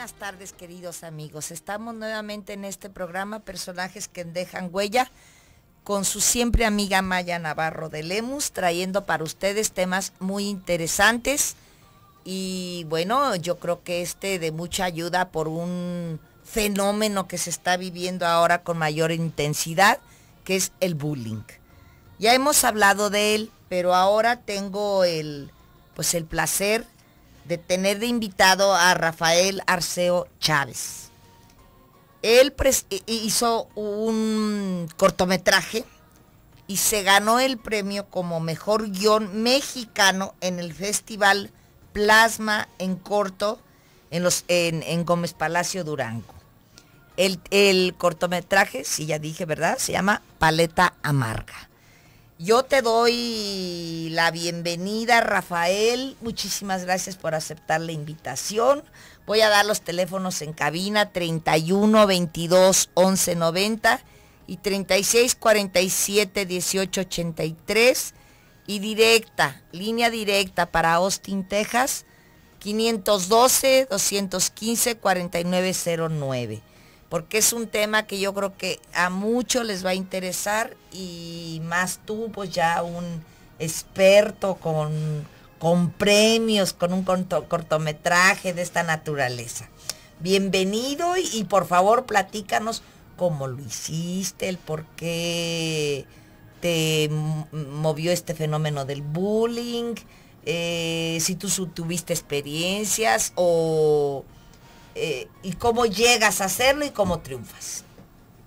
buenas tardes queridos amigos. Estamos nuevamente en este programa Personajes que dejan huella con su siempre amiga Maya Navarro de Lemus, trayendo para ustedes temas muy interesantes y bueno, yo creo que este de mucha ayuda por un fenómeno que se está viviendo ahora con mayor intensidad, que es el bullying. Ya hemos hablado de él, pero ahora tengo el, pues el placer de tener de invitado a Rafael Arceo Chávez. Él hizo un cortometraje y se ganó el premio como mejor guión mexicano en el Festival Plasma en Corto en, los, en, Gómez Palacio Durango. El, cortometraje, si ya dije, ¿verdad? Se llama Paleta Amarga. Yo te doy la bienvenida, Rafael. Muchísimas gracias por aceptar la invitación. Voy a dar los teléfonos en cabina 31 22 11 90 y 36 47 18 83 y directa, línea directa para Austin, Texas 512 215 4909 porque es un tema que yo creo que a muchos les va a interesar y más tú, pues ya un experto con, con premios, con un cortometraje de esta naturaleza. Bienvenido y, por favor platícanos cómo lo hiciste, el por qué te movió este fenómeno del bullying, eh, si tú tuviste experiencias o eh, y cómo llegas a hacerlo y cómo triunfas.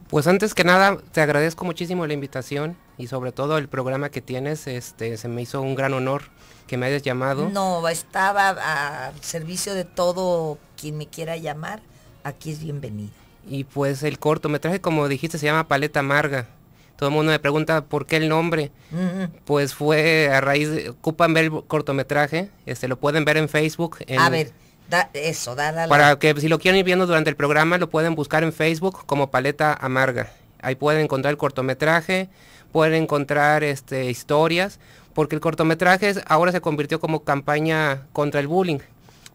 Pues antes que nada, te agradezco muchísimo la invitación y sobre todo el programa que tienes. Este, se me hizo un gran honor que me hayas llamado. No, estaba al servicio de todo quien me quiera llamar. Aquí es bienvenido. Y pues el cortometraje, como dijiste, se llama Paleta Amarga. Todo el mundo me pregunta por qué el nombre. Pues fue a raíz de, ocupan ver el cortometraje, este lo pueden ver en Facebook. a ver, eso, da la, Para que si lo quieren ir viendo durante el programa, lo pueden buscar en Facebook como Paleta Amarga. Ahí pueden encontrar el cortometraje, pueden encontrar este, historias, porque el cortometraje ahora se convirtió como campaña contra el bullying.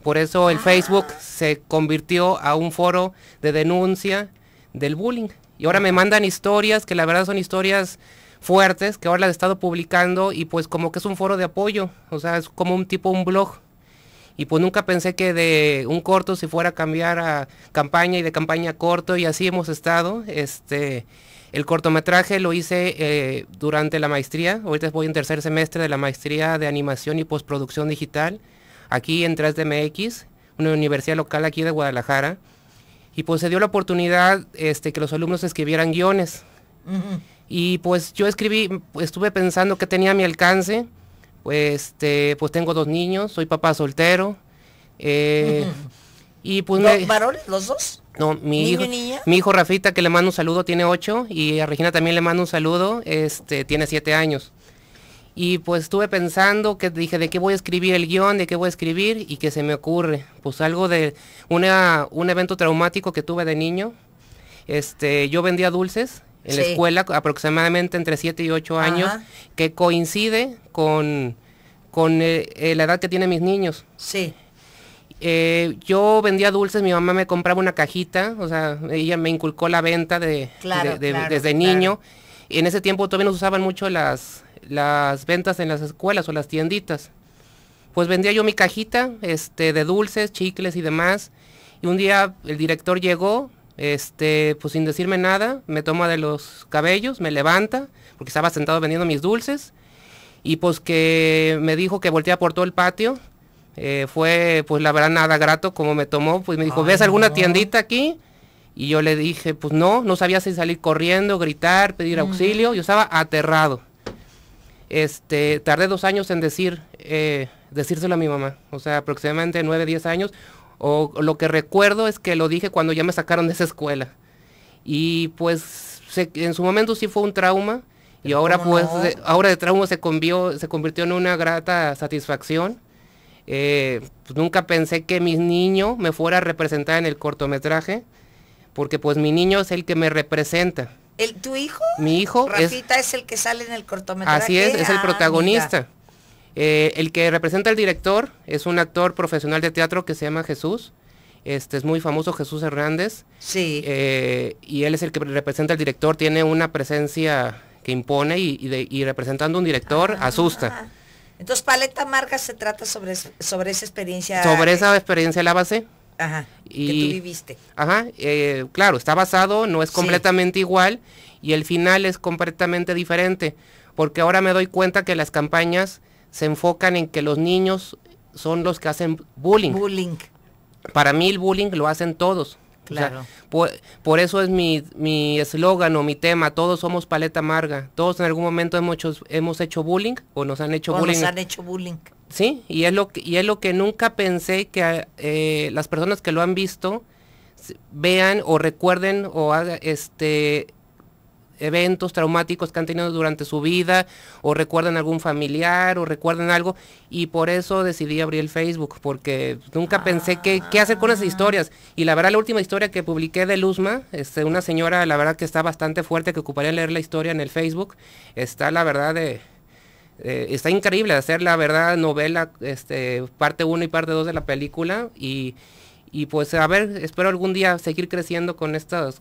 Por eso el ah. Facebook se convirtió a un foro de denuncia del bullying. Y ahora me mandan historias que la verdad son historias fuertes, que ahora las he estado publicando y pues como que es un foro de apoyo, o sea, es como un tipo un blog y pues nunca pensé que de un corto se fuera a cambiar a campaña y de campaña a corto y así hemos estado. Este, el cortometraje lo hice eh, durante la maestría, ahorita voy en tercer semestre de la maestría de animación y postproducción digital aquí en 3DMX, una universidad local aquí de Guadalajara. Y pues se dio la oportunidad este, que los alumnos escribieran guiones. Y pues yo escribí, estuve pensando que tenía mi alcance pues, este, pues tengo dos niños, soy papá soltero. Eh, y pues ¿Los los dos? No, mi hijo, mi hijo Rafita, que le mando un saludo, tiene ocho, y a Regina también le mando un saludo, este, tiene siete años. Y pues estuve pensando, que dije, ¿de qué voy a escribir el guión? ¿De qué voy a escribir? Y que se me ocurre, pues algo de una, un evento traumático que tuve de niño. Este, yo vendía dulces en la escuela aproximadamente entre 7 y 8 años, que coincide con, con eh, eh, la edad que tienen mis niños. Sí. Eh, yo vendía dulces, mi mamá me compraba una cajita, o sea, ella me inculcó la venta de, desde niño. En ese tiempo todavía nos usaban mucho las, las ventas en las escuelas o las tienditas. Pues vendía yo mi cajita este, de dulces, chicles y demás. Y un día el director llegó, este, pues sin decirme nada, me toma de los cabellos, me levanta, porque estaba sentado vendiendo mis dulces, y pues que me dijo que voltea por todo el patio. Eh, fue, pues la verdad, nada grato como me tomó, pues me dijo, ¿ves alguna tiendita aquí? Y yo le dije, pues no, no sabía si salir corriendo, gritar, pedir mm. auxilio, yo estaba aterrado. Este, tardé dos años en decir, eh, decírselo a mi mamá, o sea, aproximadamente nueve, diez años, o lo que recuerdo es que lo dije cuando ya me sacaron de esa escuela. Y pues en su momento sí fue un trauma. Y ahora pues ahora de trauma se, convió, se convirtió en una grata satisfacción. Eh, pues, nunca pensé que mi niño me fuera a representar en el cortometraje, porque pues mi niño es el que me representa. ¿El, ¿Tu hijo? Mi hijo. Rafita es, el que sale en el cortometraje. Así es, es el ah, protagonista. Eh, el que representa al director es un actor profesional de teatro que se llama Jesús. Este es muy famoso Jesús Hernández. Sí. Eh, y él es el que representa al director. Tiene una presencia que impone y, representando a un director ah. asusta. Entonces, Paleta Marcas se trata sobre, sobre esa experiencia. Sobre esa experiencia la base. Ajá, y, que tú viviste. Ajá, eh, claro, está basado, no es completamente igual y el final es completamente diferente, porque ahora me doy cuenta que las campañas se enfocan en que los niños son los que hacen bullying. Bullying. Para mí el bullying lo hacen todos. Claro. por, eso es mi eslogan mi o mi tema, todos somos paleta amarga. Todos en algún momento hemos hecho, hemos hecho bullying o nos han hecho bullying. Nos han hecho bullying. Sí, y es lo que, es lo que nunca pensé que eh, las personas que lo han visto vean o recuerden o haga, este eventos traumáticos que han tenido durante su vida o recuerdan algún familiar o recuerdan algo y por eso decidí abrir el Facebook porque nunca pensé que, qué hacer con esas historias y la verdad la última historia que publiqué de Luzma, este, una señora la verdad que está bastante fuerte que ocuparía leer la historia en el Facebook, está la verdad de... está increíble hacer la verdad novela, este, parte 1 y parte 2 de la película y, y pues a ver, espero algún día seguir creciendo con estas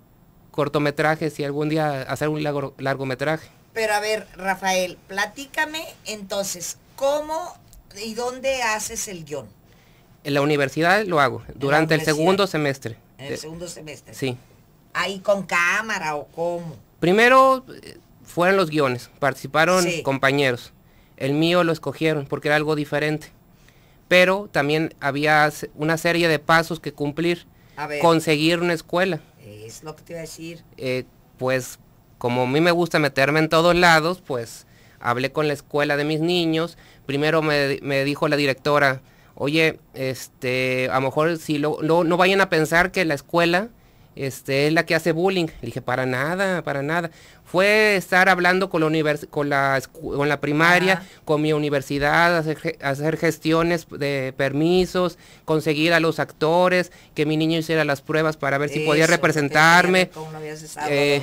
cortometrajes y algún día hacer un largometraje. Pero a ver, Rafael, platícame entonces, ¿cómo y dónde haces el guión? En la universidad lo hago, durante el segundo semestre. En el eh, segundo semestre. Sí. ¿Ahí con cámara o cómo? Primero eh, fueron los guiones, participaron compañeros. El mío lo escogieron porque era algo diferente. Pero también había una serie de pasos que cumplir. Conseguir una escuela. Es lo que te iba a decir. Eh, pues como a mí me gusta meterme en todos lados, pues hablé con la escuela de mis niños. Primero me, dijo la directora, oye, este, a lo mejor si lo, no vayan a pensar que la escuela este, es la que hace bullying. Le dije, para nada, para nada. Fue estar hablando con la, con, la primaria, con mi universidad, hacer, gestiones de permisos, conseguir a los actores, que mi niño hiciera las pruebas para ver si podía representarme. Eh,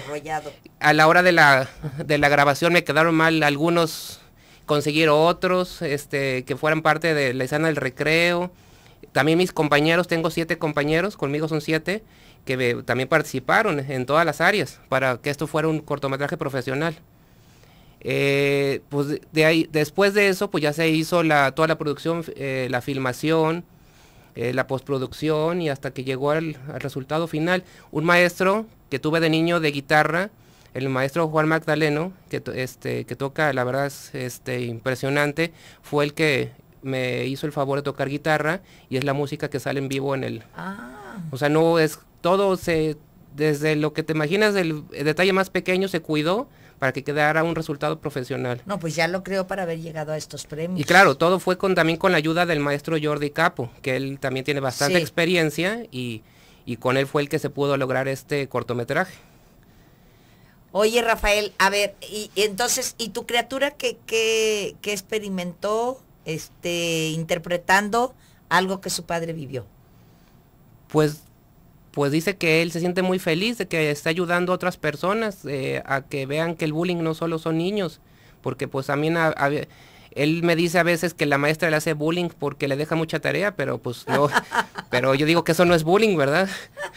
a la hora de la, de la grabación me quedaron mal algunos, conseguir otros, este, que fueran parte de la escena del recreo también mis compañeros, tengo siete compañeros, conmigo son siete, que también participaron en todas las áreas para que esto fuera un cortometraje profesional. Eh, pues de ahí, después de eso, pues ya se hizo la, toda la producción, eh, la filmación, eh, la postproducción y hasta que llegó al, resultado final. Un maestro que tuve de niño de guitarra, el maestro Juan Magdaleno, que, este, que toca, la verdad es este, impresionante, fue el que me hizo el favor de tocar guitarra y es la música que sale en vivo en el... Ah. O sea, no es... Todo se... Desde lo que te imaginas, el, detalle más pequeño se cuidó para que quedara un resultado profesional. No, pues ya lo creo para haber llegado a estos premios. Y claro, todo fue también con la ayuda del maestro Jordi Capo, que él también tiene bastante experiencia y, con él fue el que se pudo lograr este cortometraje. Oye, Rafael, a ver, entonces, ¿y tu criatura qué, qué, qué experimentó? este, interpretando algo que su padre vivió? Pues, pues dice que él se siente muy feliz de que está ayudando a otras personas eh, a que vean que el bullying no solo son niños, porque pues a, mí él me dice a veces que la maestra le hace bullying porque le deja mucha tarea, pero pues no, pero yo digo que eso no es bullying, ¿verdad?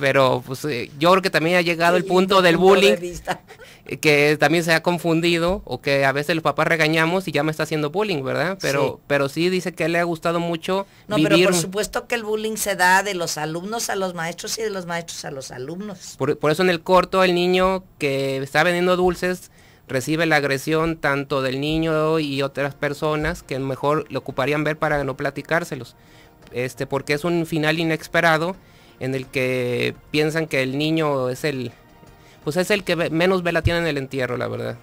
Pero pues eh, yo creo que también ha llegado el, punto del bullying que también se ha confundido o que a veces los papás regañamos y ya me está haciendo bullying, ¿verdad? Pero sí, pero sí dice que le ha gustado mucho. No, pero por supuesto que el bullying se da de los alumnos a los maestros y de los maestros a los alumnos. Por, eso en el corto el niño que está vendiendo dulces recibe la agresión tanto del niño y otras personas que mejor lo ocuparían ver para no platicárselos. Este, porque es un final inesperado en el que piensan que el niño es el, pues es el que menos vela tiene en el entierro, la verdad.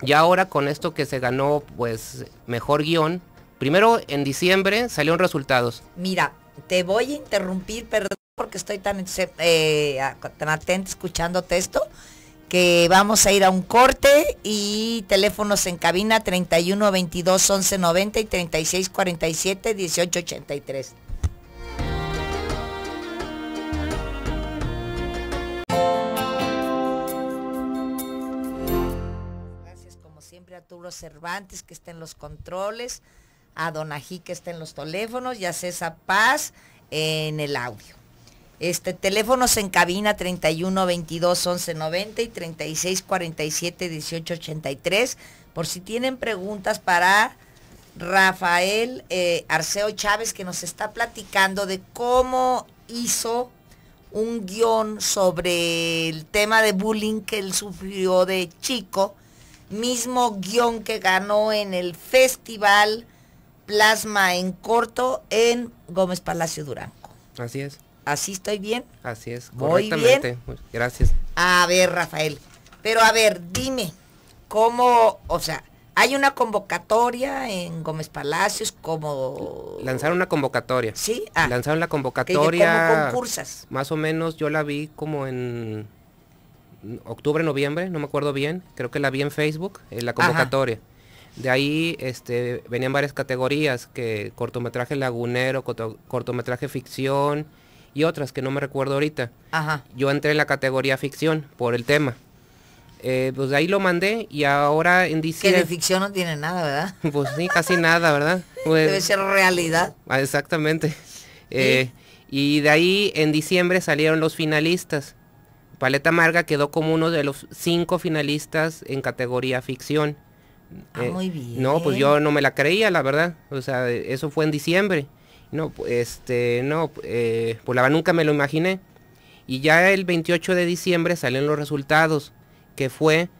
Y ahora con esto que se ganó, pues mejor guión. Primero en diciembre salieron resultados. Mira, te voy a interrumpir, perdón, porque estoy tan, eh, atento escuchándote esto, que vamos a ir a un corte y teléfonos en cabina 31 22 11 y 36 47 18 Arturo Cervantes, que está en los controles, a Donají, que está en los teléfonos, y a César Paz en el audio. Este, teléfonos en cabina 31 22 11 90 y 36 47 18 83. Por si tienen preguntas para Rafael eh, Arceo Chávez, que nos está platicando de cómo hizo un guión sobre el tema de bullying que él sufrió de chico mismo guión que ganó en el festival Plasma en Corto en Gómez Palacio Durango. Así es. ¿Así estoy bien? Así es, correctamente. Gracias. A ver, Rafael, pero a ver, dime, ¿cómo, o sea, hay una convocatoria en Gómez Palacios como... Lanzaron una convocatoria. Sí. Ah, Lanzaron la convocatoria. Que concursas. Más o menos yo la vi como en octubre, noviembre, no me acuerdo bien, creo que la vi en Facebook, en la convocatoria. De ahí este, venían varias categorías, que cortometraje lagunero, cortometraje ficción y otras que no me recuerdo ahorita. Yo entré en la categoría ficción por el tema. Eh, pues de ahí lo mandé y ahora en diciembre... Que de ficción no tiene nada, ¿verdad? Pues sí, casi nada, ¿verdad? Pues Debe ser realidad. Ah, exactamente. Eh, y de ahí en diciembre salieron los finalistas. Paleta Amarga quedó como uno de los cinco finalistas en categoría ficción. Ah, eh, muy bien. No, pues yo no me la creía, la verdad. O sea, eso fue en diciembre. No, este, no, eh, pues la nunca me lo imaginé. Y ya el 28 de diciembre salen los resultados, que fue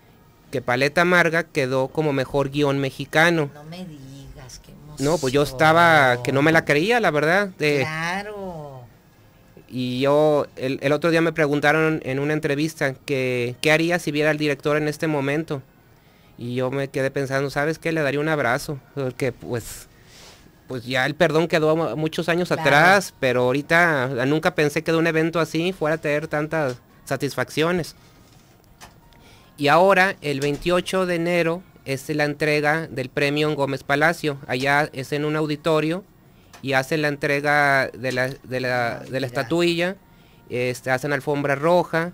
que Paleta Amarga quedó como mejor guión mexicano. No me digas, qué No, pues yo estaba, que no me la creía, la verdad. claro y yo, el, otro día me preguntaron en una entrevista que qué haría si viera al director en este momento. Y yo me quedé pensando, ¿sabes qué? Le daría un abrazo. Porque pues, pues ya el perdón quedó muchos años atrás, pero ahorita nunca pensé que de un evento así fuera a tener tantas satisfacciones. Y ahora, el 28 de enero, es la entrega del premio en Gómez Palacio. Allá es en un auditorio y hacen la entrega de la, de la, ah, de la estatuilla, este, hacen alfombra roja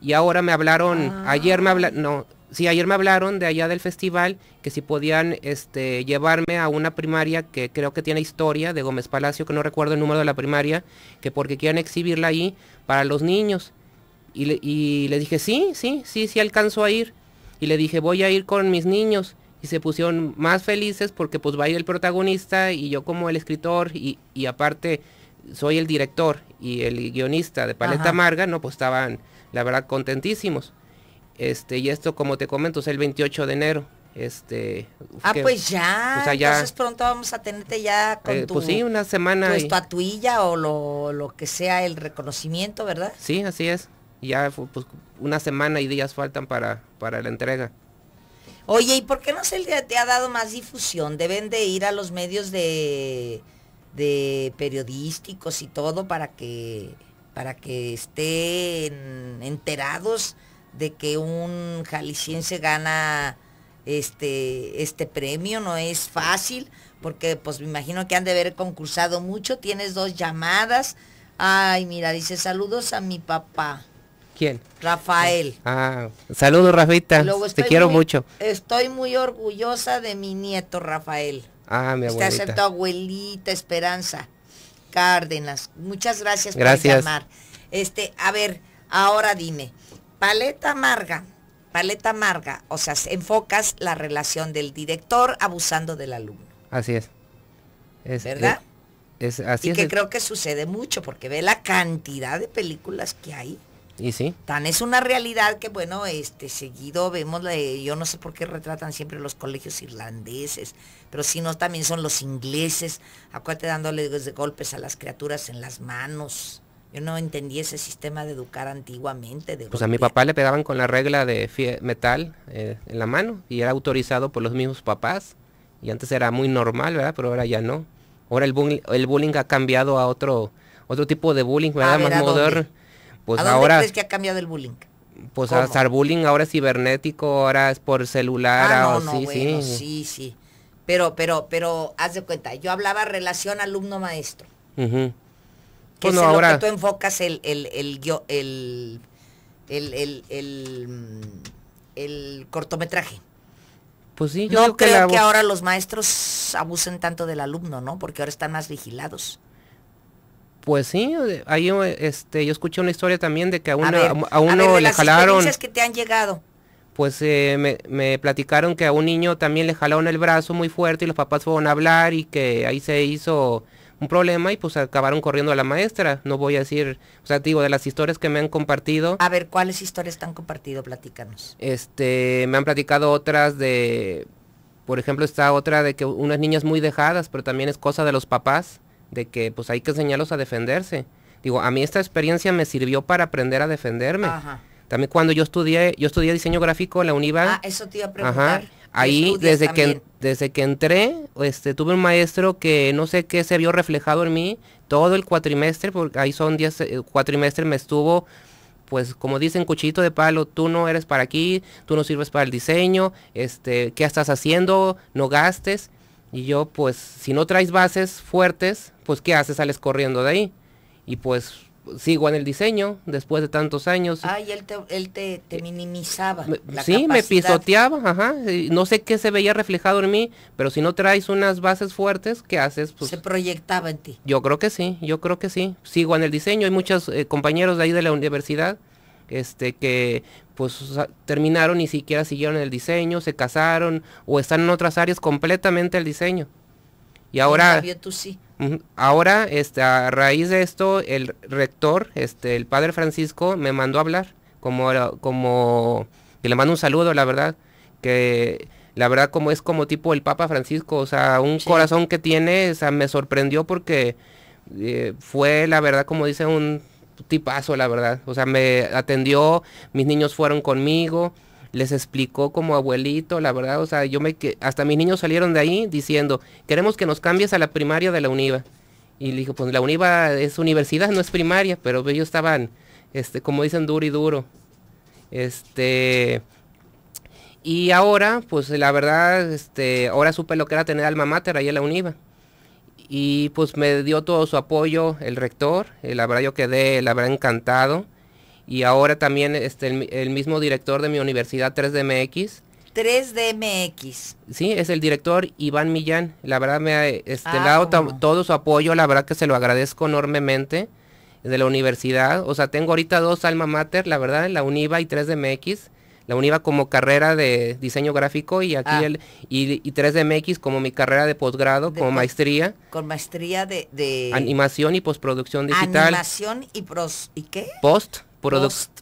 y ahora me hablaron, ah. ayer me hablaron, no, sí, ayer me hablaron de allá del festival que si podían este, llevarme a una primaria que creo que tiene historia de Gómez Palacio, que no recuerdo el número de la primaria, que porque quieran exhibirla ahí para los niños. Y le, y le dije, sí, sí, sí, sí alcanzo a ir. Y le dije, voy a ir con mis niños y se pusieron más felices porque pues va a ir el protagonista y yo como el escritor y, aparte soy el director y el guionista de Paleta Amarga, no, pues estaban la verdad contentísimos. Este, y esto como te comento, es el 28 de enero. Este, ah, pues ya, entonces pronto vamos a tenerte ya con eh, tu, pues una semana tu estatuilla o lo, que sea el reconocimiento, ¿verdad? Sí, así es. Ya pues, una semana y días faltan para, para la entrega. Oye, ¿y por qué no se le te ha dado más difusión? Deben de ir a los medios de, periodísticos y todo para que, para que estén enterados de que un jalisciense gana este, este premio, no es fácil, porque pues me imagino que han de haber concursado mucho, tienes dos llamadas. Ay, mira, dice saludos a mi papá. ¿Quién? Rafael. Ah, saludos, Rafita. Te quiero mucho. Estoy muy orgullosa de mi nieto, Rafael. Ah, mi abuelita. abuelita Esperanza Cárdenas. Muchas gracias, gracias. por llamar. Este, a ver, ahora dime, paleta amarga, paleta amarga, o sea, enfocas la relación del director abusando del alumno. Así es. es ¿Verdad? así y que creo que sucede mucho porque ve la cantidad de películas que hay Tan es una realidad que, bueno, este, seguido vemos, yo no sé por qué retratan siempre los colegios irlandeses, pero si no, también son los ingleses, acuérdate dándole golpes a las criaturas en las manos. Yo no entendí ese sistema de educar antiguamente. De pues a mi papá le pegaban con la regla de metal eh, en la mano y era autorizado por los mismos papás. Y antes era muy normal, ¿verdad? Pero ahora ya no. Ahora el bullying, el bullying ha cambiado a otro, otro tipo de bullying, ¿verdad? Más moderno. Pues ¿A ahora, crees que ha cambiado el bullying? Pues ¿Cómo? hasta bullying ahora es cibernético, ahora es por celular. Ah, sí, sí, sí, Pero, pero, pero, haz de cuenta, yo hablaba relación alumno-maestro. Que pues es ahora... lo que tú enfocas el, el, el, cortometraje. Pues sí, yo creo, que, que, ahora los maestros abusen tanto del alumno, ¿no? Porque ahora están más vigilados. Pues sí, ahí eh, este, yo escuché una historia también de que a, a, uno a ver, de le las historias que te han llegado? Pues eh, me, me, platicaron que a un niño también le jalaron el brazo muy fuerte y los papás fueron a hablar y que ahí se hizo un problema y pues acabaron corriendo a la maestra. No voy a decir, o sea, digo, de las historias que me han compartido. A ver, ¿cuáles historias te han compartido? Platícanos. Este, me han platicado otras de, por ejemplo, está otra de que unas niñas muy dejadas, pero también es cosa de los papás de que pues hay que enseñarlos a defenderse. Digo, a mí esta experiencia me sirvió para aprender a defenderme. También cuando yo estudié, yo estudié diseño gráfico en la UNIVA. Ah, eso te iba a preguntar. Ahí desde que desde que entré, este tuve un maestro que no sé qué se vio reflejado en mí todo el cuatrimestre, porque ahí son 10 eh, cuatrimestres me estuvo pues como dicen cuchillito de palo, tú no eres para aquí, tú no sirves para el diseño, este, ¿qué estás haciendo? No gastes. Y yo, pues, si no traes bases fuertes, pues, ¿qué haces? Sales corriendo de ahí. Y pues, sigo en el diseño después de tantos años. Ah, y él te, él te, eh, minimizaba. sí, me pisoteaba, ajá. No sé qué se veía reflejado en mí, pero si no traes unas bases fuertes, ¿qué haces? Pues se proyectaba en ti. Yo creo que sí, yo creo que sí. Sigo en el diseño. Hay muchos eh, compañeros de ahí de la universidad este, que pues terminaron ni siquiera siguieron el diseño, se casaron o están en otras áreas completamente el diseño. Y ahora... Tú sí. Ahora, este, a raíz de esto, el rector, este, el padre Francisco, me mandó a hablar, como, como, que le mando un saludo, la verdad, que la verdad como es como tipo el Papa Francisco, o sea, un corazón que tiene, o sea, me sorprendió porque eh, fue, la verdad, como dice un tipazo, la verdad. O sea, me atendió, mis niños fueron conmigo, les explicó como abuelito, la verdad. O sea, yo me que hasta mis niños salieron de ahí diciendo, queremos que nos cambies a la primaria de la UNIVA. Y le dije, pues la UNIVA es universidad, no es primaria, pero ellos estaban, este, como dicen, duro y duro. Este. Y ahora, pues la verdad, este, ahora supe lo que era tener alma mater ahí en la UNIVA y pues me dio todo su apoyo el rector, el eh, la verdad yo quedé, la verdad encantado. Y ahora también este, el, mismo director de mi universidad 3DMX. 3DMX. Sí, es el director Iván Millán. La verdad me ha este, ah, dado todo su apoyo, la verdad que se lo agradezco enormemente de la universidad. O sea, tengo ahorita dos alma mater, la verdad, la UNIVA y 3DMX la UNIVA como carrera de diseño gráfico y aquí ah. el y, y, 3DMX como mi carrera de posgrado, como maestría. Con maestría de, animación y postproducción digital. Animación y pros y qué? Post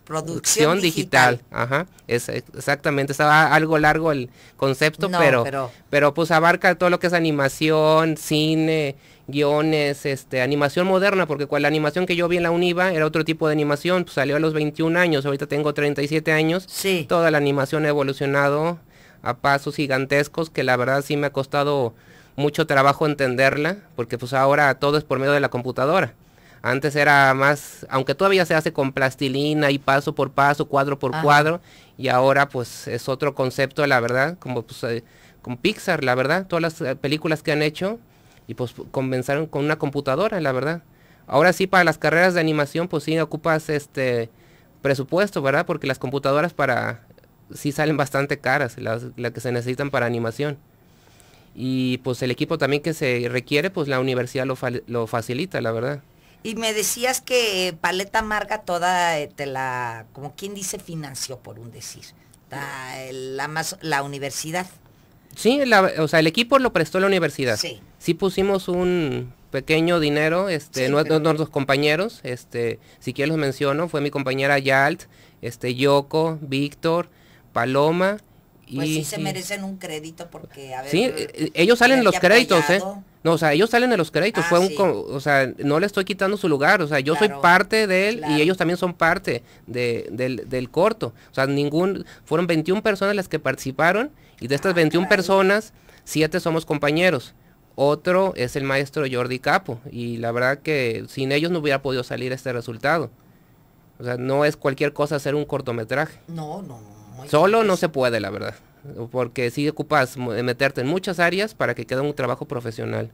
producción digital. Ajá, es, exactamente. Estaba algo largo el concepto, pero, pero, pero pues abarca todo lo que es animación, cine, guiones, este, animación moderna, porque cual, la animación que yo vi en la UNIVA era otro tipo de animación, pues, salió a los 21 años, ahorita tengo 37 años, toda la animación ha evolucionado a pasos gigantescos que la verdad sí me ha costado mucho trabajo entenderla, porque pues ahora todo es por medio de la computadora. Antes era más, aunque todavía se hace con plastilina y paso por paso, cuadro por cuadro, y ahora pues es otro concepto, la verdad, como pues, eh, con Pixar, la verdad, todas las eh, películas que han hecho, y pues comenzaron con una computadora, la verdad. Ahora sí, para las carreras de animación, pues sí ocupas este presupuesto, ¿verdad? Porque las computadoras para sí salen bastante caras, las, que se necesitan para animación. Y pues el equipo también que se requiere, pues la universidad lo, facilita, la verdad. Y me decías que Paleta Amarga toda eh, te la, como quien dice, financió, por un decir. La, más, la universidad. Sí, o sea, el equipo lo prestó la universidad. Sí sí pusimos un pequeño dinero, este, no, nuestros compañeros, este, si quieres los menciono, fue mi compañera Yalt, este, Yoko, Víctor, Paloma. Y, pues sí, se merecen un crédito porque a ver, Sí, eh, eh, eh, ellos salen los créditos, ¿eh? No, o sea, ellos salen de los créditos, ah, fue un, o sea, no le estoy quitando su lugar, o sea, yo soy parte de él y ellos también son parte de, del, corto. O sea, ningún, fueron 21 personas las que participaron y de estas 21 ah, personas, siete somos compañeros. Otro es el maestro Jordi Capo y la verdad que sin ellos no hubiera podido salir este resultado. O sea, no es cualquier cosa hacer un cortometraje. No, no. Solo no se puede, la verdad. Porque sí ocupas meterte en muchas áreas para que quede un trabajo profesional.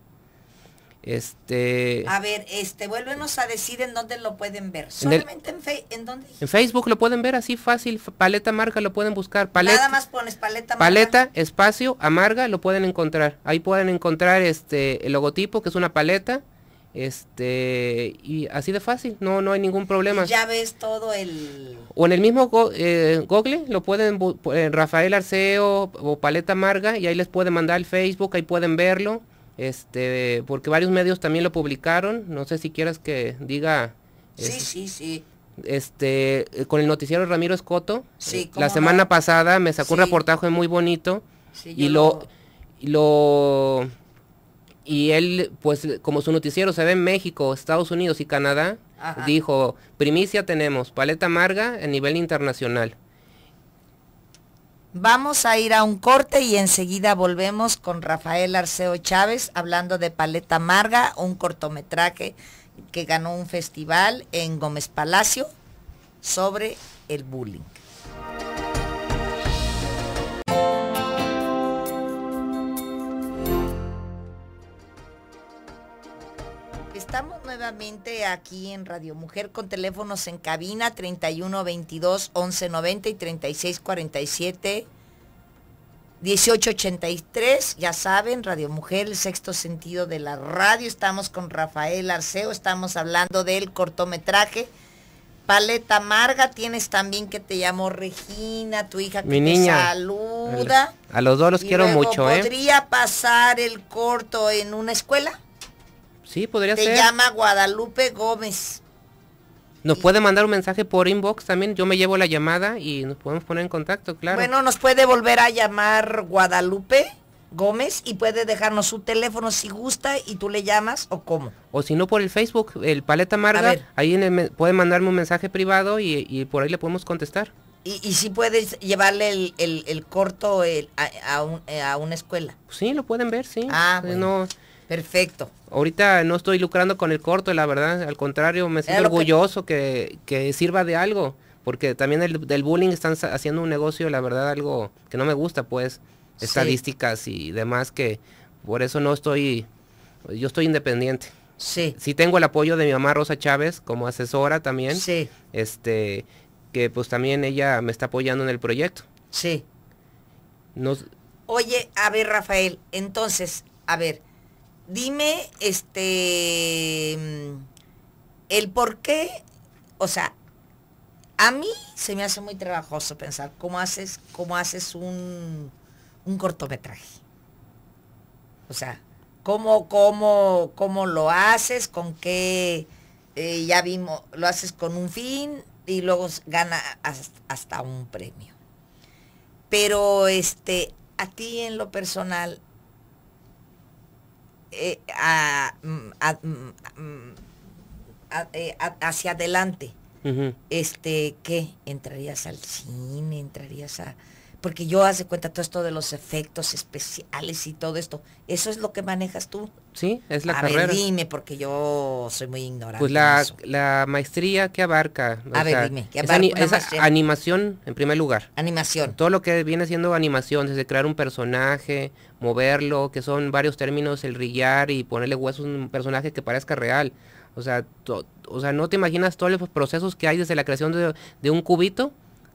Este. A ver, este, vuelvenos a decir en dónde lo pueden ver. Solamente en, Facebook lo pueden ver así fácil. Paleta amarga lo pueden buscar. Paleta, Nada más pones paleta. Paleta, espacio, amarga, lo pueden encontrar. Ahí pueden encontrar este el logotipo, que es una paleta. Este, y así de fácil, no, no hay ningún problema. Ya ves todo el. O en el mismo eh, Google lo pueden, eh, Rafael Arceo o Paleta amarga y ahí les pueden mandar el Facebook, ahí pueden verlo este, porque varios medios también lo publicaron, no sé si quieres que diga... Sí, sí, sí. Este, eh, con el noticiero Ramiro Escoto, eh, la semana pasada me sacó un reportaje muy bonito y lo, lo... Y él, pues como su noticiero se ve en México, Estados Unidos y Canadá, dijo, primicia tenemos, paleta amarga a nivel internacional. Vamos a ir a un corte y enseguida volvemos con Rafael Arceo Chávez hablando de Paleta Amarga, un cortometraje que ganó un festival en Gómez Palacio sobre el bullying. Estamos nuevamente aquí en Radio Mujer con teléfonos en cabina 31 22 11 90 y 36 47 18 83. Ya saben, Radio Mujer, el sexto sentido de la radio. Estamos con Rafael Arceo, estamos hablando del cortometraje. Paleta amarga tienes también que te llamó Regina, tu hija que Mi niña. saluda. a los dos los quiero mucho, ¿eh? ¿Podría pasar el corto en una escuela? Sí, podría ser. Se llama Guadalupe Gómez. Nos puede mandar un mensaje por inbox también, yo me llevo la llamada y nos podemos poner en contacto, claro. Bueno, nos puede volver a llamar Guadalupe Gómez y puede dejarnos su teléfono si gusta y tú le llamas o cómo. O si no por el Facebook, el Paleta Marga, ahí puede mandarme un mensaje privado y, por ahí le podemos contestar. Y, si puedes llevarle el, corto eh, a, una escuela. Sí, lo pueden ver, sí. Ah, no, Perfecto. Ahorita no estoy lucrando con el corto, la verdad. Al contrario, me siento orgulloso que... sirva de algo. Porque también del bullying están haciendo un negocio, la verdad, algo que no me gusta, pues. Estadísticas y demás que por eso no estoy... Yo estoy independiente. Sí. Sí tengo el apoyo de mi mamá Rosa Chávez como asesora también. Sí. Este, que pues también ella me está apoyando en el proyecto. Sí. Nos... Oye, a ver, Rafael, entonces, a ver, dime, este, mm, el por qué, o sea, a mí se me hace muy trabajoso pensar cómo haces, cómo haces un, cortometraje. O sea, cómo, cómo, cómo lo haces, con qué, eh, ya vimos, lo haces con un fin y luego gana hasta un premio. Pero este, a ti en lo personal, eh, eh, a, hacia adelante, este, ¿qué? ¿Entrarías al cine? ¿Entrarías a, porque yo hace cuenta todo esto de los efectos especiales y todo esto. ¿Eso es lo que manejas tú? Sí, es la carrera. A ver, dime, porque yo soy muy ignorante. Pues la, maestría que abarca. A ver, dime, Es, animación, en primer lugar. Animación. Todo lo que viene siendo animación, desde crear un personaje, moverlo, que son varios términos, el rillar y ponerle huesos a un personaje que parezca real. O sea, o sea, no te imaginas todos los procesos que hay desde la creación de, de un cubito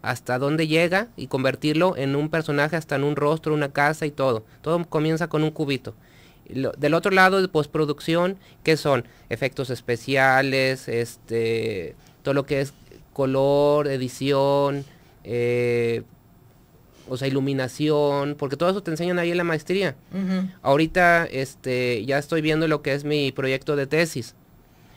hasta dónde llega y convertirlo en un personaje, hasta en un rostro, una casa y todo. Todo comienza con un cubito. del otro lado de postproducción, que son efectos especiales, este, todo lo que es color, edición, eh, o sea, iluminación, porque todo eso te enseñan ahí en la maestría. Ahorita este, ya estoy viendo lo que es mi proyecto de tesis.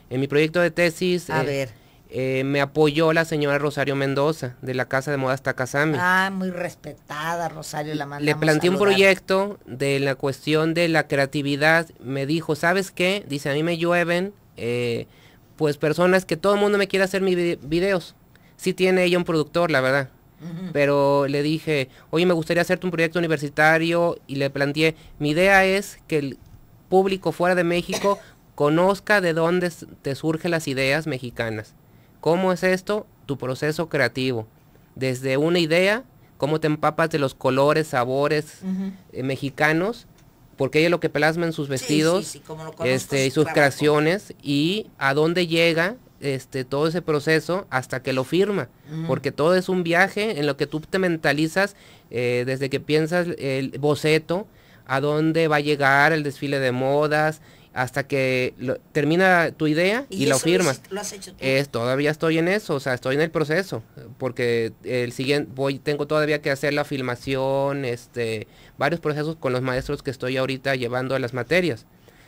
En mi proyecto de tesis... A eh, ver eh, me apoyó la señora Rosario Mendoza de la Casa de Modas Takasami. Ah, muy respetada Rosario, la Le planteé un proyecto de la cuestión de la creatividad. Me dijo, ¿sabes qué? Dice, a mí me llueven eh, pues personas que todo el mundo me quiere hacer mis videos. Sí tiene ella un productor, la verdad. Pero le dije, oye, me gustaría hacerte un proyecto universitario y le planteé, mi idea es que el público fuera de México conozca de dónde te surgen las ideas mexicanas ¿Cómo es esto? Tu proceso creativo. Desde una idea, cómo te empapas de los colores, sabores eh, mexicanos, porque ella es lo que plasma en sus vestidos este, y sus creaciones y a dónde llega este, todo ese proceso hasta que lo firma, porque todo es un viaje en lo que tú te mentalizas eh, desde que piensas el boceto, a dónde va a llegar el desfile de modas, hasta que termina tu idea y, la lo firmas. Lo hecho todavía estoy en eso, o sea, estoy en el proceso, porque el siguiente voy tengo todavía que hacer la filmación, este, varios procesos con los maestros que estoy ahorita llevando a las materias.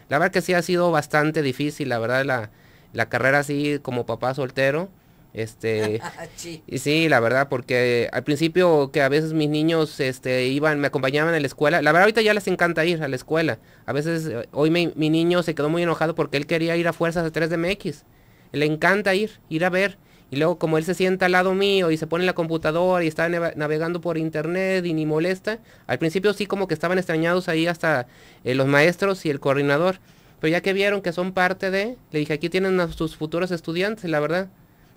La verdad que sí ha sido bastante difícil, la verdad la, la carrera así como papá soltero este, ah, y sí, la verdad, porque al principio que a veces mis niños este, iban, me acompañaban a la escuela, la verdad ahorita ya les encanta ir a la escuela. A veces eh, hoy mi, mi niño se quedó muy enojado porque él quería ir a fuerzas de 3DMX. Le encanta ir, ir a ver. Y luego como él se sienta al lado mío y se pone en la computadora y está navegando por internet y ni molesta, al principio sí como que estaban extrañados ahí hasta eh, los maestros y el coordinador. Pero ya que vieron que son parte de, le dije, aquí tienen a sus futuros estudiantes, la verdad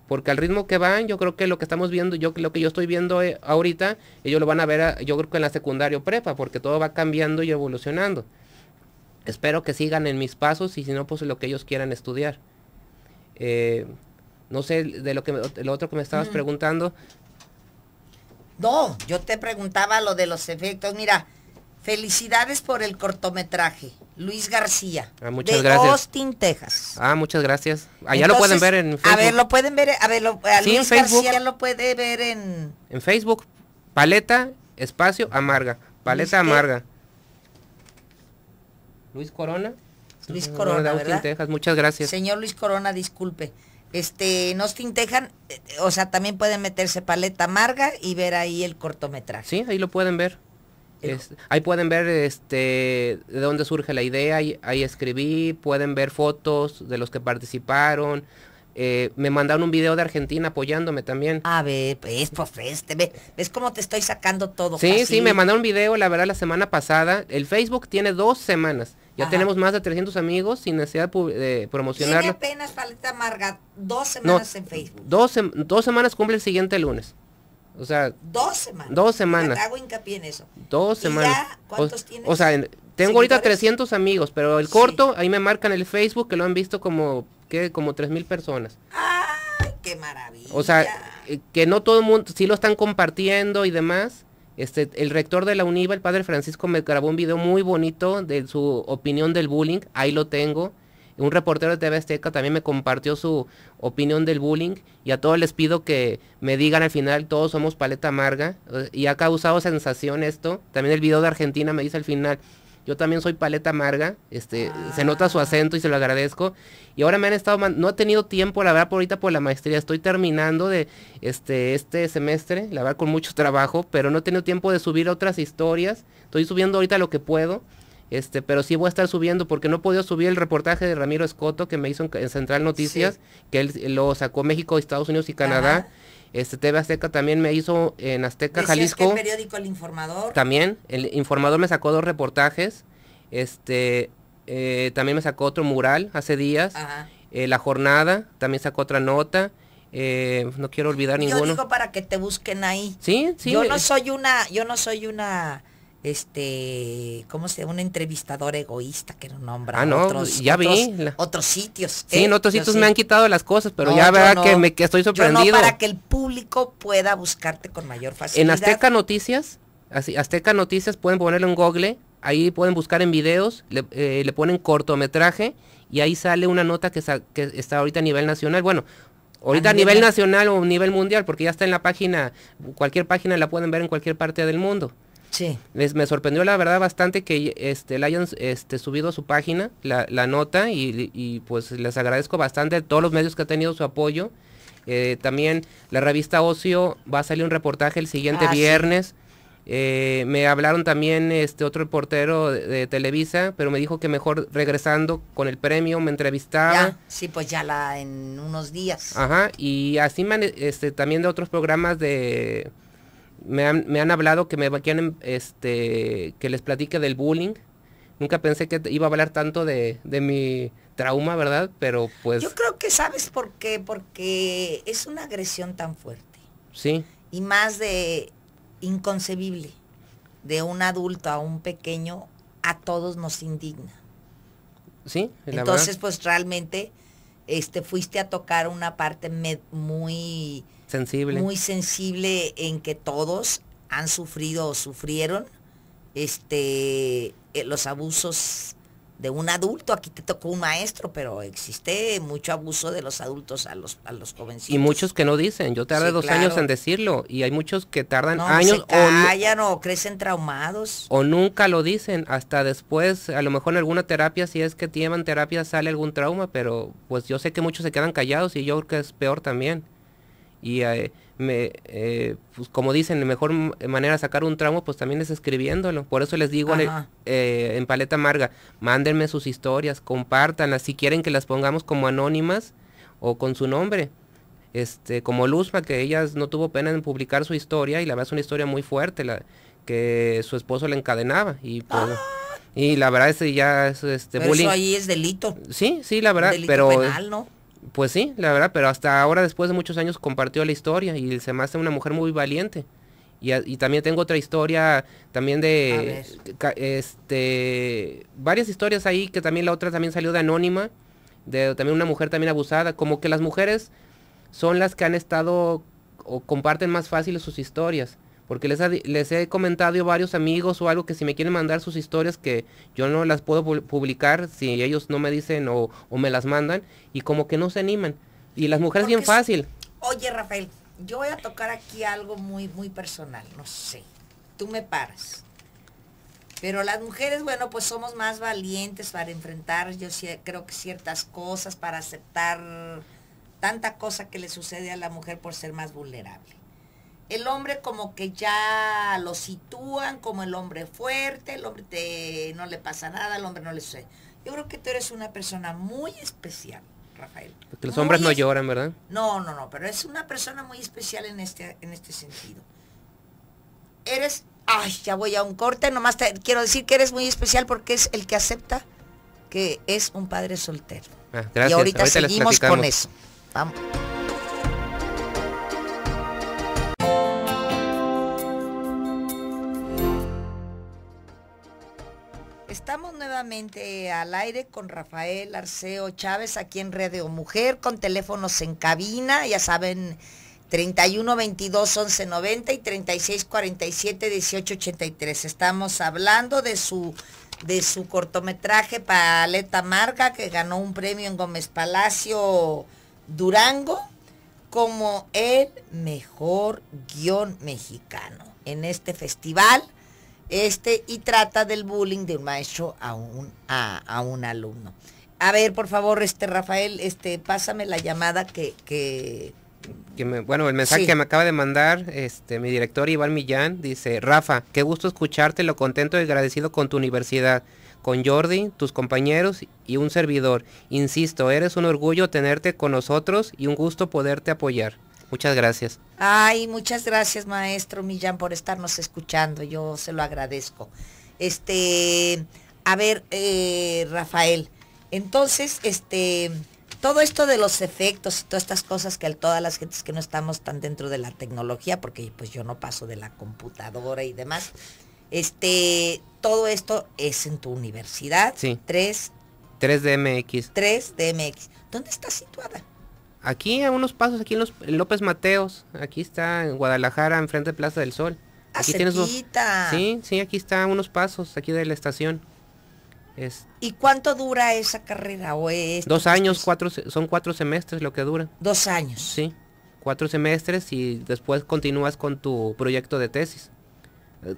porque al ritmo que van, yo creo que lo que estamos viendo, yo lo que yo estoy viendo eh, ahorita, ellos lo van a ver, ah, yo creo que en la secundaria o prepa, porque todo va cambiando y evolucionando. Espero que sigan en mis pasos y si no, pues lo que ellos quieran estudiar. Eh, no sé, de lo, que, otro que me estabas mm. preguntando. No, yo te preguntaba lo de los efectos. Mira, Felicidades por el cortometraje, Luis García. Ah, muchas de gracias. Austin, Texas. Ah, muchas gracias. Allá lo pueden ver en A ver, lo pueden ver, a ver, lo, Luis García lo puede ver en... En Facebook, Paleta, Espacio, Amarga. Paleta Amarga. Luis Corona. Luis Corona, de Austin, Texas. Muchas gracias. Señor Luis Corona, disculpe. Este, en Austin, Texas, eh, o sea, también pueden meterse Paleta Amarga y ver ahí el cortometraje. Sí, ahí lo pueden ver ahí pueden ver este de dónde surge la idea, ahí, ahí escribí, pueden ver fotos de los que participaron. Eh, me mandaron un video de Argentina apoyándome también. A ver, pues, pues, este, ¿ves, cómo te estoy sacando todo? Pues, sí, sí, me mandaron un video, la verdad, la semana pasada. El Facebook tiene dos semanas. Ya tenemos más de 300 amigos sin necesidad de promocionarlo. Tiene apenas paleta amarga dos semanas en Facebook. dos semanas cumple el siguiente lunes. O sea, dos semanas. Dos semanas. Hago hincapié en eso. Dos semanas. Ya, ¿Cuántos o, tienes? sea, tengo ahorita 300 amigos, pero el corto, ahí me marcan el Facebook que lo han visto como, que Como 3.000 personas. ¡Ay, qué maravilla! O sea, eh, que no todo el mundo, sí lo están compartiendo y demás. Este, el rector de la UNIVA, el padre Francisco, me grabó un video muy bonito de su opinión del bullying. Ahí lo tengo. Un reportero de TV Azteca también me compartió su opinión del bullying y a todos les pido que me digan al final, todos somos paleta amarga eh, y ha causado sensación esto. También el video de Argentina me dice al final, yo también soy paleta amarga, este, se nota su acento y se lo agradezco. Y ahora me han estado, no he tenido tiempo, la verdad, por ahorita por la maestría, estoy terminando de este, este semestre, la verdad, con mucho trabajo, pero no he tenido tiempo de subir otras historias. Estoy subiendo ahorita lo que puedo. Este, pero sí voy a estar subiendo porque no he podido subir el reportaje de Ramiro Escoto que me hizo en, Central Noticias, que él lo sacó México, Estados Unidos y Canadá. Este TV Azteca también me hizo en Azteca Jalisco. Que el periódico El Informador. También el Informador me sacó dos reportajes. Este eh, también me sacó otro mural hace días. Eh, la jornada también sacó otra nota. Eh, no quiero olvidar ninguno. Yo digo para que te busquen ahí. Sí, sí. Yo no soy una, yo no soy una este, ¿cómo se Un entrevistador egoísta que no nombra. Ah, no, otros, ya vi. Otros sitios. Sí, ¿eh? en otros sitios me han quitado las cosas, pero ya verá que me que estoy sorprendido. para que el público pueda buscarte con mayor facilidad. En Azteca Noticias, así, Azteca Noticias pueden ponerlo en Google, ahí pueden buscar en videos, le, eh, ponen cortometraje y ahí sale una nota que, está ahorita a nivel nacional. Bueno, Ahorita a nivel, nacional o a nivel mundial, porque ya está en la página, cualquier página la pueden ver en cualquier parte del mundo. Sí. Me, sorprendió la verdad bastante que este, le hayan este, subido a su página la, nota y, pues les agradezco bastante a todos los medios que han tenido su apoyo. Eh, también la revista Ocio va a salir un reportaje el siguiente ah, viernes. Eh, me hablaron también este otro reportero de, Televisa, pero me dijo que mejor regresando con el premio me entrevistaba. Ya, sí, pues ya la en unos días. Ajá, y así este, también de otros programas de, me han, hablado que me quieren, este, que les platique del bullying. Nunca pensé que iba a hablar tanto de, mi trauma, ¿verdad? Pero pues... Yo creo que sabes por qué, porque es una agresión tan fuerte. Sí. Y más de inconcebible, de un adulto a un pequeño, a todos nos indigna. Sí. Entonces, pues realmente, este, fuiste a tocar una parte muy sensible. Muy sensible en que todos han sufrido o sufrieron este, eh, los abusos de un adulto. Aquí te tocó un maestro, pero existe mucho abuso de los adultos a los, a los jovencitos. Y muchos que no dicen. Yo tardé dos años en decirlo. Y hay muchos que tardan años. o callan o, crecen traumados. O nunca lo dicen. Hasta después, a lo mejor en alguna terapia, si es que llevan terapia, sale algún trauma. Pero pues yo sé que muchos se quedan callados y yo creo que es peor también. Y eh, me, eh, pues, como dicen, la mejor manera de sacar un tramo, pues también es escribiéndolo. Por eso les digo eh, en, Paleta Amarga, mándenme sus historias, compártanlas, si quieren que las pongamos como anónimas o con su nombre. Este, como Luzma, que ella no tuvo pena en publicar su historia, y la verdad es una historia muy fuerte, la, que su esposo la encadenaba. Y pues, ah. Y la verdad es que ya es este Eso ahí es delito. Sí, sí, la verdad, delito pero penal, ¿no? Pues sí, la verdad, pero hasta ahora, después de muchos años, compartió la historia y se me hace una mujer muy valiente. Y, también tengo otra historia también de este varias historias ahí que también la otra también salió de anónima de también una mujer también abusada como que las mujeres son las que han estado o comparten más fácil sus historias porque les, he comentado a varios amigos o algo que si me quieren mandar sus historias que yo no las puedo publicar si ellos no me dicen o, me las mandan y como que no se animan. Y las mujeres bien fácil. Oye, Rafael, yo voy a tocar aquí algo muy, muy personal, no sé. Tú me paras. Pero las mujeres, bueno, pues somos más valientes para enfrentar, yo creo que ciertas cosas, para aceptar tanta cosa que le sucede a la mujer por ser más vulnerable el hombre como que ya lo sitúan como el hombre fuerte, el hombre no le pasa nada, el hombre no le sucede. Yo creo que tú eres una persona muy especial, Rafael. Porque los hombres no lloran, ¿verdad? No, no, no, pero es una persona muy especial en este, en este sentido. Eres, ay, ya voy a un corte, nomás te, quiero decir que eres muy especial porque es el que acepta que es un padre soltero. Ah, y ahorita, ahorita seguimos con eso. Vamos. nuevamente al aire con Rafael Arceo Chávez aquí en Radio Mujer, con teléfonos en cabina, ya saben, 31 22 11 90 y 36 47 18 83. Estamos hablando de su de su cortometraje Paleta Marga que ganó un premio en Gómez Palacio Durango como el mejor guión mexicano en este festival este, y trata del bullying de un maestro a un, a, un alumno. A ver, por favor, este Rafael, este, pásame la llamada que, que... bueno, el mensaje que me acaba de mandar este, mi director Iván Millán dice, Rafa, qué gusto escucharte, lo contento y agradecido con tu universidad, con Jordi, tus compañeros y un servidor. Insisto, eres un orgullo tenerte con nosotros y un gusto poderte apoyar. Muchas gracias. Ay, muchas gracias, maestro Millán, por estarnos escuchando. Yo se lo agradezco. Este, a ver, eh, Rafael, entonces, este, todo esto de los efectos y todas estas cosas que a todas las gentes que no estamos tan dentro de la tecnología, porque pues yo no paso de la computadora y demás, este, todo esto es en tu universidad. Sí. 3. 3DMX. 3DMX. ¿Dónde está situada? Aquí a unos pasos, aquí en, los, López Mateos, aquí está en Guadalajara, enfrente de Plaza del Sol. Ah, aquí tienes Sí, sí, aquí está a unos pasos, aquí de la estación. ¿Y cuánto dura esa carrera? O es? dos años, cuatro, son cuatro semestres lo que dura. Dos años. Sí, cuatro semestres y después continúas con tu proyecto de tesis.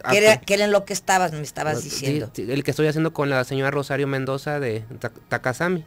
¿Qué era, en lo que estabas, me estabas diciendo? El que estoy haciendo con la señora Rosario Mendoza de Takasami.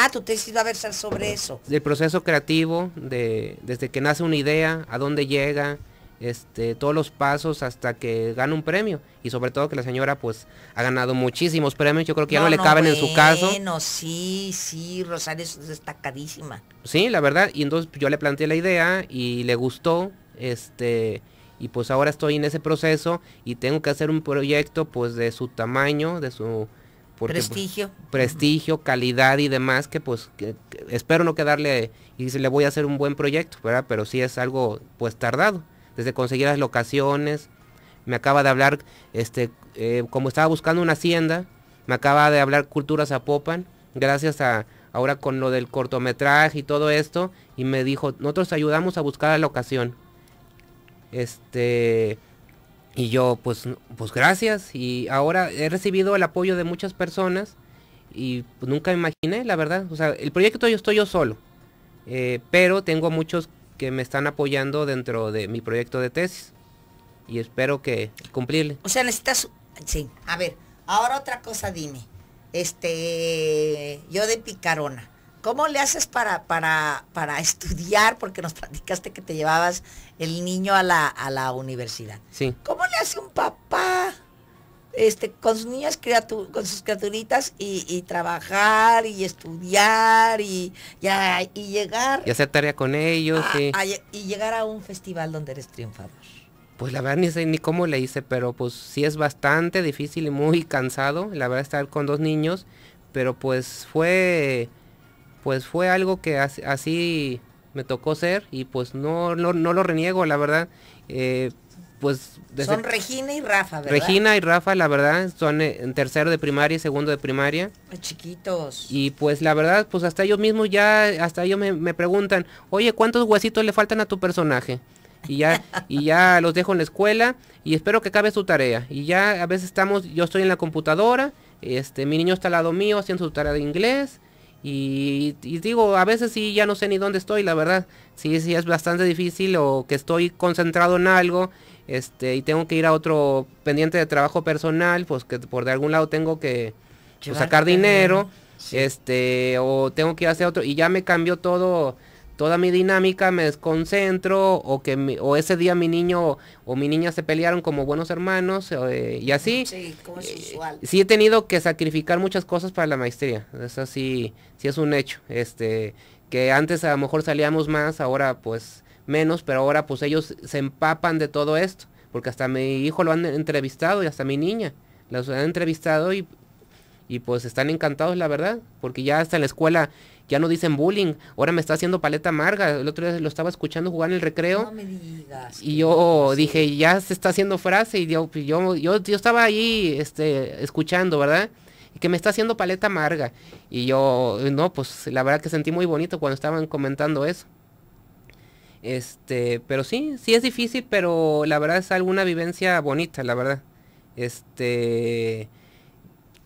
Ah, tú te has ido a versar sobre eso. Del proceso creativo, de, desde que nace una idea, a dónde llega, este, todos los pasos hasta que gana un premio. Y sobre todo que la señora pues ha ganado muchísimos premios, yo creo que ya no, le caben en su caso. Bueno, sí, sí, Rosario es destacadísima. Sí, la verdad, y entonces pues, yo le planteé la idea y le gustó, este, y pues ahora estoy en ese proceso y tengo que hacer un proyecto pues de su tamaño, de su pues, prestigio. prestigio, calidad y demás, que pues espero no quedarle y se le voy a hacer un buen proyecto, ¿verdad? Pero sí es algo pues tardado, desde conseguir las locaciones, me acaba de hablar, este, eh, como estaba buscando una hacienda, me acaba de hablar Culturas Apopan gracias a ahora con lo del cortometraje y todo esto, y me dijo, nosotros ayudamos a buscar la locación. Este, y yo, pues, pues gracias. Y ahora he recibido el apoyo de muchas personas y pues, nunca me imaginé, la verdad. O sea, el proyecto yo estoy yo solo. Eh, pero tengo muchos que me están apoyando dentro de mi proyecto de tesis. Y espero que cumplirle. O sea, necesitas... Sí, a ver, ahora otra cosa dime. Este, yo de picarona ¿Cómo le haces para, para, para estudiar? Porque nos platicaste que te llevabas el niño a la, universidad. Sí. ¿Cómo le hace un papá este, con sus niñas, criaturas con sus criaturitas y, trabajar y estudiar y, y, llegar. Y hacer tarea con ellos. y llegar a un festival donde eres triunfador. Pues la verdad ni sé ni cómo le hice, pero pues sí es bastante difícil y muy cansado, la verdad, estar con dos niños, pero pues fue pues fue algo que así me tocó ser y pues no, no, lo reniego, la verdad. Eh, pues son Regina y Rafa, ¿verdad? Regina y Rafa, la verdad, son eh, en tercero de primaria y segundo de primaria. Chiquitos. Y pues la verdad, pues hasta ellos mismos ya, hasta ellos me, preguntan, oye, ¿cuántos huesitos le faltan a tu personaje? Y ya, y ya los dejo en la escuela y espero que acabe su tarea. Y ya a veces estamos, yo estoy en la computadora, este, mi niño está al lado mío haciendo su tarea de inglés y, digo, a veces sí, ya no sé ni dónde estoy, la verdad. Sí, sí, es bastante difícil o que estoy concentrado en algo este, y tengo que ir a otro pendiente de trabajo personal, pues que por de algún lado tengo que pues, sacar dinero, este, o tengo que ir hacia otro. Y ya me cambió todo toda mi dinámica, me desconcentro o que o ese día mi niño o mi niña se pelearon como buenos hermanos eh, y así. Sí, como eh, usual. sí he tenido que sacrificar muchas cosas para la maestría, eso sí, sí es un hecho, este, que antes a lo mejor salíamos más, ahora pues menos, pero ahora pues ellos se empapan de todo esto, porque hasta mi hijo lo han entrevistado y hasta mi niña, los han entrevistado y, y pues están encantados la verdad, porque ya hasta en la escuela ya no dicen bullying, ahora me está haciendo paleta amarga, el otro día lo estaba escuchando jugar en el recreo. No me digas. Y yo dije, ya se está haciendo frase y yo, pues, yo, yo, estaba ahí este, escuchando, ¿verdad? que me está haciendo paleta amarga. Y yo, no, pues la verdad que sentí muy bonito cuando estaban comentando eso. Este, pero sí, sí es difícil, pero la verdad es alguna vivencia bonita, la verdad. Este,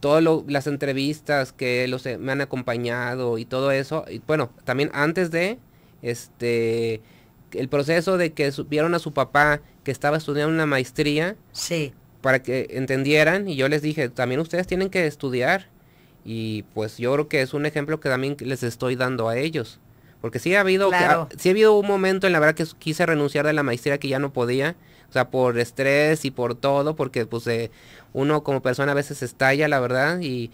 todas las entrevistas que los eh, me han acompañado y todo eso. Y bueno, también antes de este el proceso de que vieron a su papá que estaba estudiando una maestría. Sí. Para que entendieran y yo les dije, también ustedes tienen que estudiar y pues yo creo que es un ejemplo que también les estoy dando a ellos. Porque sí ha habido sí ha habido un momento en la verdad que quise renunciar de la maestría que ya no podía, o sea, por estrés y por todo, porque pues eh, uno como persona a veces estalla, la verdad, y,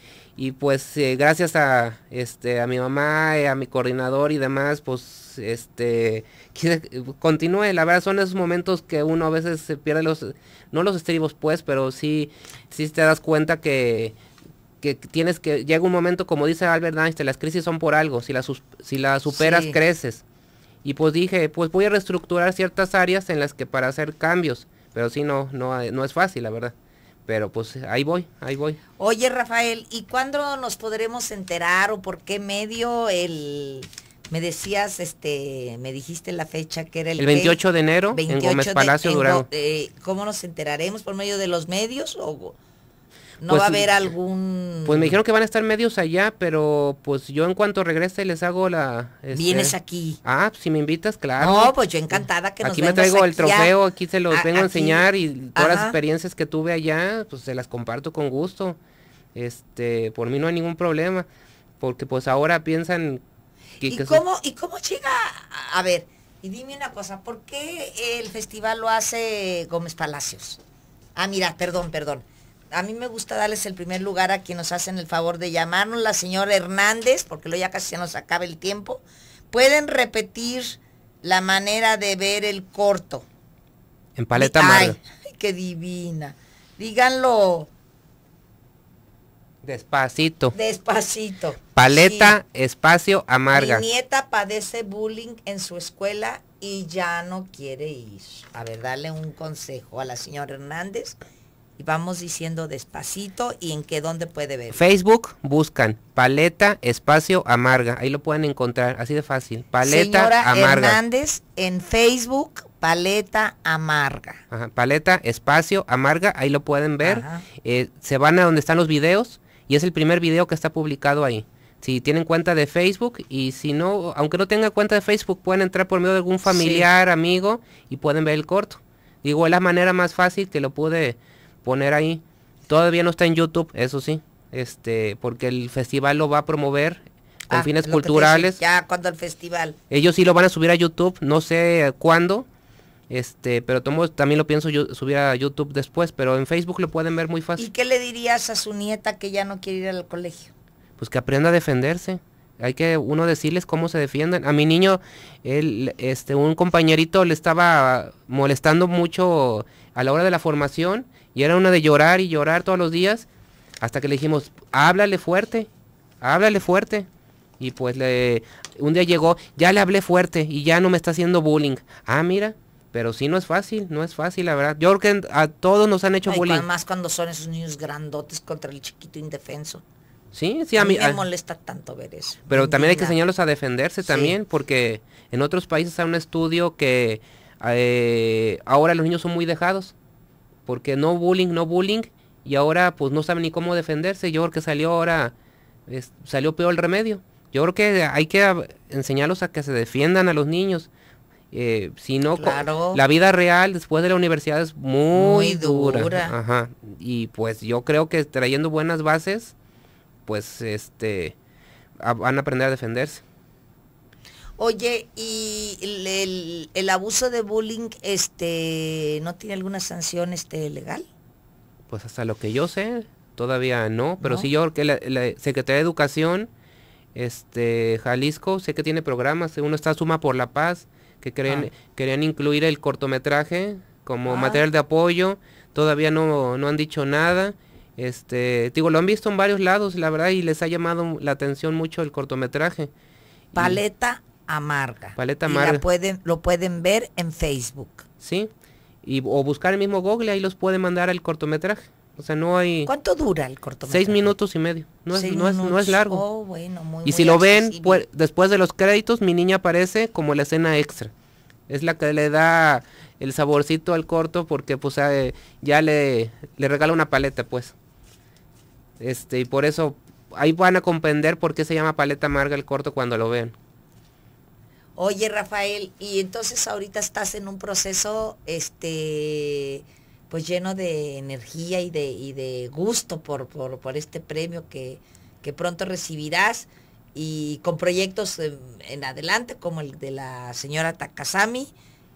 pues eh, gracias a, este, a mi mamá, eh, a mi coordinador y demás, pues este, continúe, la verdad son esos momentos que uno a veces se pierde los, no los estribos pues, pero sí, sí te das cuenta que, que tienes que, llega un momento, como dice Albert Einstein, las crisis son por algo, si las, si las superas, creces. Y pues dije, pues voy a reestructurar ciertas áreas en las que para hacer cambios, pero sí, no, no, no es fácil, la verdad pero pues ahí voy, ahí voy. Oye, Rafael, ¿y cuándo nos podremos enterar o por qué medio el me decías este me dijiste la fecha que era el, 28 de enero en Gómez Palacio eh, ¿Cómo nos enteraremos por medio de los medios o ¿No pues va a haber algún...? Pues me dijeron que van a estar medios allá, pero pues yo en cuanto regrese les hago la... Este Vienes aquí. Ah, pues, si me invitas, claro. No, pues yo encantada que aquí me traigo el trofeo, aquí se los vengo a enseñar y todas las experiencias que tuve allá, pues se las comparto con gusto. Este, por mí no hay ningún problema, porque pues ahora piensan... Que, ¿Y, cómo, ¿Y cómo llega? A ver, y dime una cosa, ¿por qué el festival lo hace Gómez Palacios? Ah, mira, perdón, perdón a mí me gusta darles el primer lugar a quien nos hacen el favor de llamarnos, la señora Hernández, porque luego ya casi se nos acaba el tiempo. Pueden repetir la manera de ver el corto. En paleta amarga. Ay, qué divina. Díganlo. Despacito. Despacito. Paleta, espacio, amarga. Mi nieta padece bullying en su escuela y ya no quiere ir. A ver, darle un consejo a la señora Hernández y vamos diciendo despacito y en qué dónde puede ver. Facebook buscan paleta espacio amarga, ahí lo pueden encontrar, así de fácil. Paleta Señora amarga. Hernández en Facebook paleta amarga. paleta espacio amarga, ahí lo pueden ver. Eh, se van a donde están los videos y es el primer video que está publicado ahí si tienen cuenta de Facebook y si no, aunque no tengan cuenta de Facebook, pueden entrar por medio de algún familiar, amigo y pueden ver el corto. Digo, es la manera más fácil que lo pude poner ahí. Todavía no está en YouTube, eso sí, este, porque el festival lo va a promover con ah, fines culturales. ya, cuando el festival. Ellos sí lo van a subir a YouTube, no sé cuándo. Este, pero también lo pienso yo, subir a YouTube después, pero en Facebook lo pueden ver muy fácil. ¿Y qué le dirías a su nieta que ya no quiere ir al colegio? Pues que aprenda a defenderse hay que uno decirles cómo se defienden. A mi niño, él, este, un compañerito le estaba molestando mucho a la hora de la formación y era una de llorar y llorar todos los días. Hasta que le dijimos, háblale fuerte, háblale fuerte. Y pues le, un día llegó, ya le hablé fuerte y ya no me está haciendo bullying. Ah, mira, pero sí no es fácil, no es fácil, la verdad. Yo creo que a todos nos han hecho bullying. Además cuando son esos niños grandotes contra el chiquito indefenso. Sí, sí, a, mí, me molesta tanto ver eso. Pero también hay que enseñarlos a defenderse también, porque en otros países hay un estudio que eh, ahora los niños son muy dejados porque no bullying, no bullying, y ahora pues no saben ni cómo defenderse. Yo creo que salió ahora, salió peor el remedio. Yo creo que hay que enseñarlos a que se defiendan a los niños. Eh, si no, la vida real después de la universidad es muy, dura. Y pues yo creo que trayendo buenas bases, pues este, van a aprender a defenderse. Oye, ¿y el, el, abuso de bullying este, no tiene alguna sanción este, legal? Pues hasta lo que yo sé, todavía no, pero sí yo que la, Secretaría de Educación, este, Jalisco, sé que tiene programas, uno está Suma por la Paz, que creen, ah. querían incluir el cortometraje como ah. material de apoyo, todavía no, no han dicho nada. Este, digo, lo han visto en varios lados, la verdad, y les ha llamado la atención mucho el cortometraje. Paleta amarga. Paleta amarga. la pueden, lo pueden ver en Facebook. Sí. Y, o buscar el mismo Google, ahí los puede mandar el cortometraje. O sea, no hay... ¿Cuánto dura el cortometraje? Seis minutos y medio. No, es, largo. Oh, y si lo ven, pues, después de los créditos, mi niña aparece como la escena extra. Es la que le da el saborcito al corto porque pues eh, ya le, le regala una paleta, pues. Este, y por eso ahí van a comprender por qué se llama paleta amarga el corto cuando lo vean. Oye, Rafael, y entonces ahorita estás en un proceso, este, pues lleno de energía y de, y de gusto por, por, este premio que, pronto recibirás y con proyectos en, adelante como el de la señora Takasami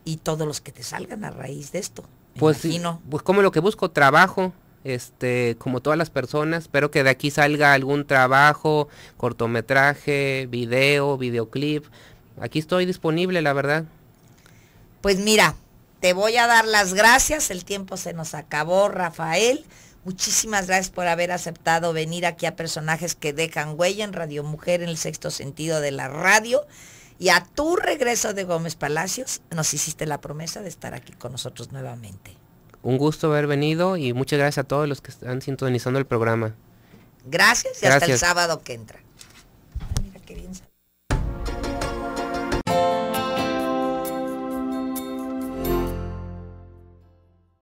y todos los que te salgan a raíz de esto. pues pues como lo que busco, trabajo, este, como todas las personas, espero que de aquí salga algún trabajo, cortometraje, video, videoclip, Aquí estoy disponible, la verdad. Pues mira, te voy a dar las gracias. El tiempo se nos acabó, Rafael. Muchísimas gracias por haber aceptado venir aquí a personajes que dejan huella en Radio Mujer, en el sexto sentido de la radio. Y a tu regreso de Gómez Palacios, nos hiciste la promesa de estar aquí con nosotros nuevamente. Un gusto haber venido y muchas gracias a todos los que están sintonizando el programa. Gracias y hasta el sábado que entra. Ah, mira qué bien